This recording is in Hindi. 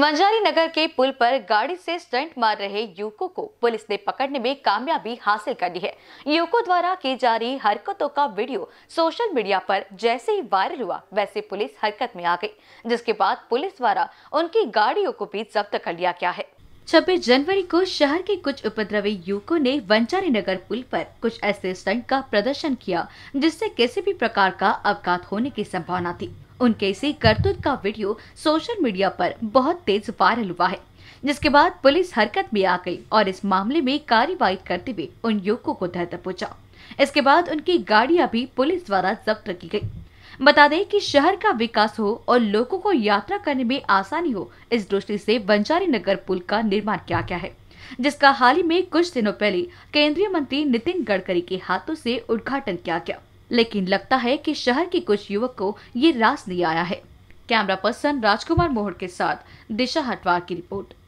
वंजारी नगर के पुल पर गाड़ी से स्टंट मार रहे युवकों को पुलिस ने पकड़ने में कामयाबी हासिल कर ली है युवकों द्वारा की जा रही हरकतों का वीडियो सोशल मीडिया पर जैसे ही वायरल हुआ वैसे पुलिस हरकत में आ गई जिसके बाद पुलिस द्वारा उनकी गाड़ियों को भी जब्त कर लिया गया है छब्बीस जनवरी को शहर के कुछ उपद्रवी युवकों ने वंचारी नगर पुल पर कुछ ऐसे स्टंट का प्रदर्शन किया जिससे किसी भी प्रकार का अवकात होने की संभावना थी उनके इसी करतूत का वीडियो सोशल मीडिया पर बहुत तेज वायरल हुआ है जिसके बाद पुलिस हरकत में आ गई और इस मामले में कार्रवाई करते हुए उन युवकों को धर पहुंचा इसके बाद उनकी गाड़ियां भी पुलिस द्वारा जब्त की गई बता दें कि शहर का विकास हो और लोगों को यात्रा करने में आसानी हो इस दृष्टि से बंजारी नगर पुल का निर्माण किया गया है जिसका हाल ही में कुछ दिनों पहले केंद्रीय मंत्री नितिन गडकरी के हाथों से उद्घाटन किया गया लेकिन लगता है कि शहर के कुछ युवक को ये रास नहीं आया है कैमरा पर्सन राजकुमार मोहर के साथ दिशा हटवार की रिपोर्ट